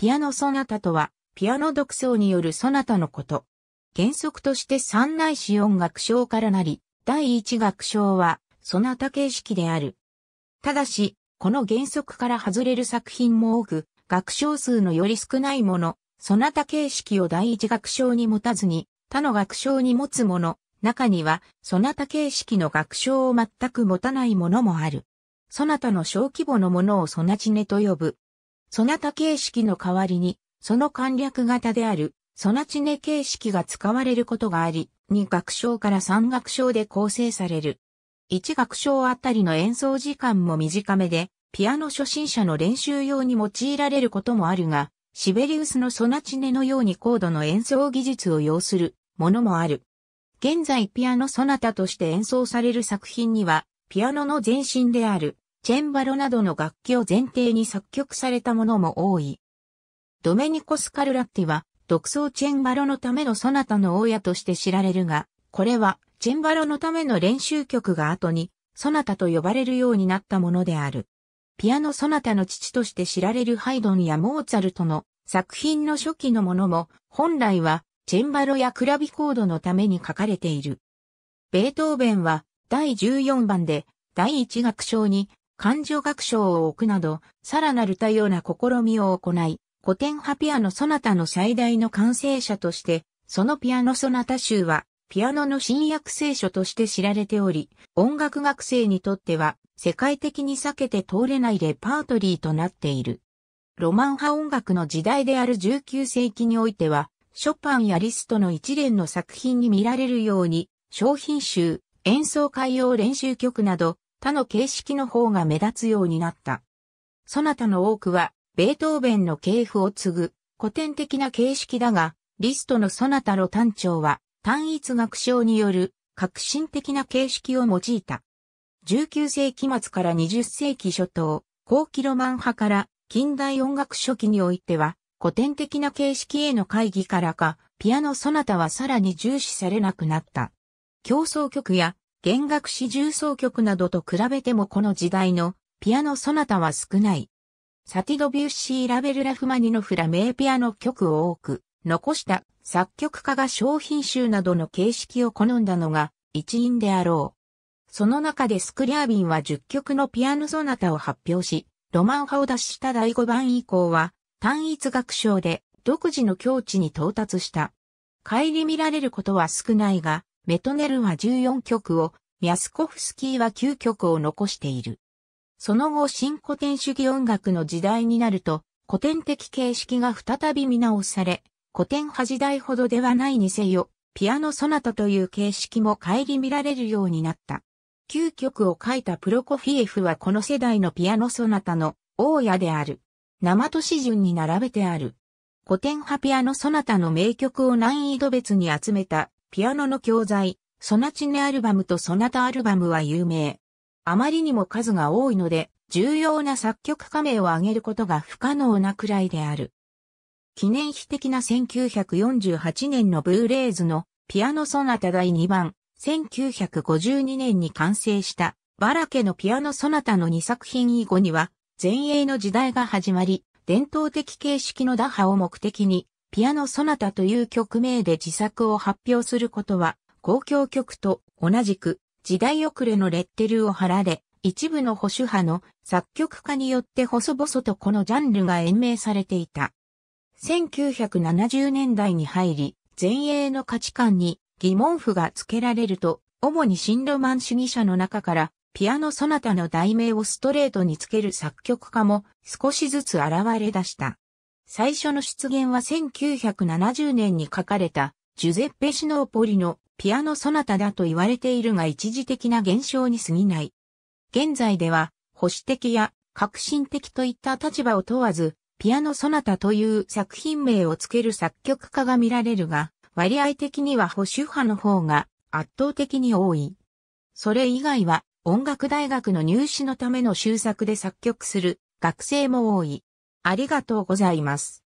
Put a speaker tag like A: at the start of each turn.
A: ピアノソナタとは、ピアノ独奏によるソナタのこと。原則として三内四音楽章からなり、第一楽章は、ソナタ形式である。ただし、この原則から外れる作品も多く、楽章数のより少ないもの、ソナタ形式を第一楽章に持たずに、他の楽章に持つもの、中には、ソナタ形式の楽章を全く持たないものもある。ソナタの小規模のものをソナチネと呼ぶ。ソナタ形式の代わりに、その簡略型である、ソナチネ形式が使われることがあり、2楽章から3楽章で構成される。1楽章あたりの演奏時間も短めで、ピアノ初心者の練習用に用いられることもあるが、シベリウスのソナチネのように高度の演奏技術を要するものもある。現在ピアノソナタとして演奏される作品には、ピアノの前身であるチェンバロなどの楽器を前提に作曲されたものも多い。ドメニコ・スカルラッティは、独奏チェンバロのためのソナタの大家として知られるが、これは、チェンバロのための練習曲が後に、ソナタと呼ばれるようになったものである。ピアノソナタの父として知られるハイドンやモーツァルトの作品の初期のものも、本来は、チェンバロやクラビコードのために書かれている。ベートーベンは、第14番で、第1楽章に、漢情学賞を置くなど、さらなる多様な試みを行い、古典派ピアノソナタの最大の完成者として、そのピアノソナタ集は、ピアノの新約聖書として知られており、音楽学生にとっては、世界的に避けて通れないレパートリーとなっている。ロマン派音楽の時代である19世紀においては、ショパンやリストの一連の作品に見られるように、商品集、演奏会用練習曲など、他の形式の方が目立つようになった。そなたの多くは、ベートーベンの系譜を継ぐ、古典的な形式だが、リストのそなたの単調は、単一学章による革新的な形式を用いた。19世紀末から20世紀初頭、後期ロマン派から近代音楽初期においては、古典的な形式への会議からか、ピアノソナタはさらに重視されなくなった。競争曲や弦楽四重奏曲などと比べてもこの時代のピアノソナタは少ない。サティドビュッシー・ラベル・ラフマニノフラ名ピアノ曲を多く残した作曲家が商品集などの形式を好んだのが一因であろう。その中でスクリアービンは10曲のピアノソナタを発表し、ロマン派を脱した第5番以降は単一楽章で独自の境地に到達した。帰り見られることは少ないが、メトネルは14曲を、ミャスコフスキーは9曲を残している。その後新古典主義音楽の時代になると、古典的形式が再び見直され、古典派時代ほどではないにせよ、ピアノソナタという形式も顧みられるようになった。9曲を書いたプロコフィエフはこの世代のピアノソナタの大家である。生都市順に並べてある。古典派ピアノソナタの名曲を難易度別に集めたピアノの教材、ソナチネアルバムとソナタアルバムは有名。あまりにも数が多いので、重要な作曲家名を挙げることが不可能なくらいである。記念碑的な1948年のブーレーズのピアノソナタ第2番、1952年に完成したバラケのピアノソナタの2作品以後には、前衛の時代が始まり、伝統的形式の打破を目的にピアノソナタという曲名で自作を発表することは、公共曲と同じく時代遅れのレッテルを貼られ、一部の保守派の作曲家によって細々とこのジャンルが延命されていた。1970年代に入り、前衛の価値観に疑問符が付けられると、主に新ロマン主義者の中から、ピアノソナタの題名をストレートにつける作曲家も少しずつ現れ出した。最初の出現は1970年に書かれたジュゼッペ・シノーポリのピアノソナタだと言われているが一時的な現象に過ぎない。現在では保守的や革新的といった立場を問わず、ピアノソナタという作品名をつける作曲家が見られるが、割合的には保守派の方が圧倒的に多い。それ以外は音楽大学の入試のための修作で作曲する学生も多い。ありがとうございます。